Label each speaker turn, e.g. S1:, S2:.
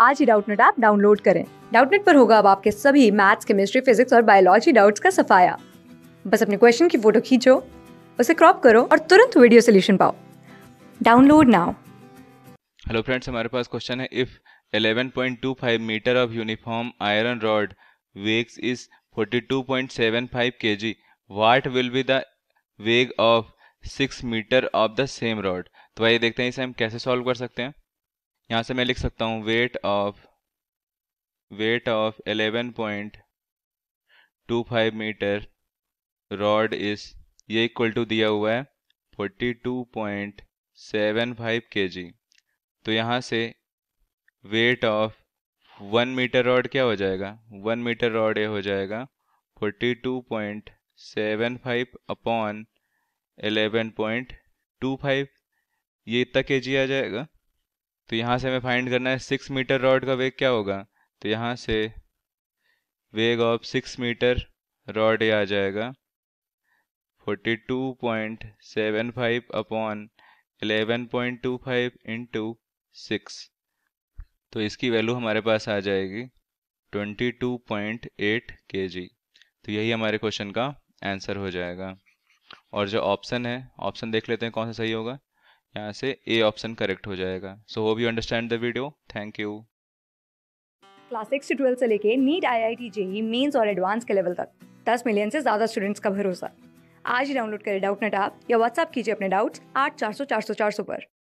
S1: आज ही Doubtnut app download करें डाउटनेट पर होगा अब आपके सभी मैथ्स केमिस्ट्री फिजिक्स और बायोलॉजी डाउट्स का सफाया बस अपने क्वेश्चन की फोटो खींचो उसे क्रॉप करो और तुरंत वीडियो सोल्यूशन पाओ डाउनलोड नाउ
S2: हेलो फ्रेंड्स हमारे पास क्वेश्चन है if 11.25 metre of uniform iron rod weighs is 42.75 KG what will be the weight of 6 metre of the same rod तो आइए देखते हैं इसे हम कैसे सॉल्व कर सकते हैं यहाँ से मैं लिख सकता हूँ weight of weight of 11.25 metre rod is ये इक्वल टू दिया हुआ है 42.75 केजी तो यहाँ से weight of one metre rod क्या हो जाएगा वन मीटर रॉड ये हो जाएगा 42.75 अपॉन 11.25 ये इतना के जी आ जाएगा तो यहाँ से हमें फाइंड करना है सिक्स मीटर रॉड का वेग क्या होगा तो यहाँ से weight of six metre rod आ जाएगा forty two point seven five upon eleven point two five into six तो इसकी वैल्यू हमारे पास आ जाएगी ट्वेंटी टू पॉइंट एट के जी तो यही हमारे क्वेश्चन का आंसर हो जाएगा और जो ऑप्शन है ऑप्शन देख लेते हैं कौन सा सही होगा यहाँ से ए ऑप्शन करेक्ट हो जाएगा so hope you understand the video thank you
S1: class six से ट्वेल्थ से लेके NEET I I T JEE mains और एडवांस के लेवल तक दस मिलियन से ज़्यादा स्टूडेंट्स का भरोसा आज ही डाउनलोड करें डाउट नेट ऐप या व्हाट्सअप कीजिए अपने डाउट्स
S3: आठ चार सौ चार सौ चार सौ पर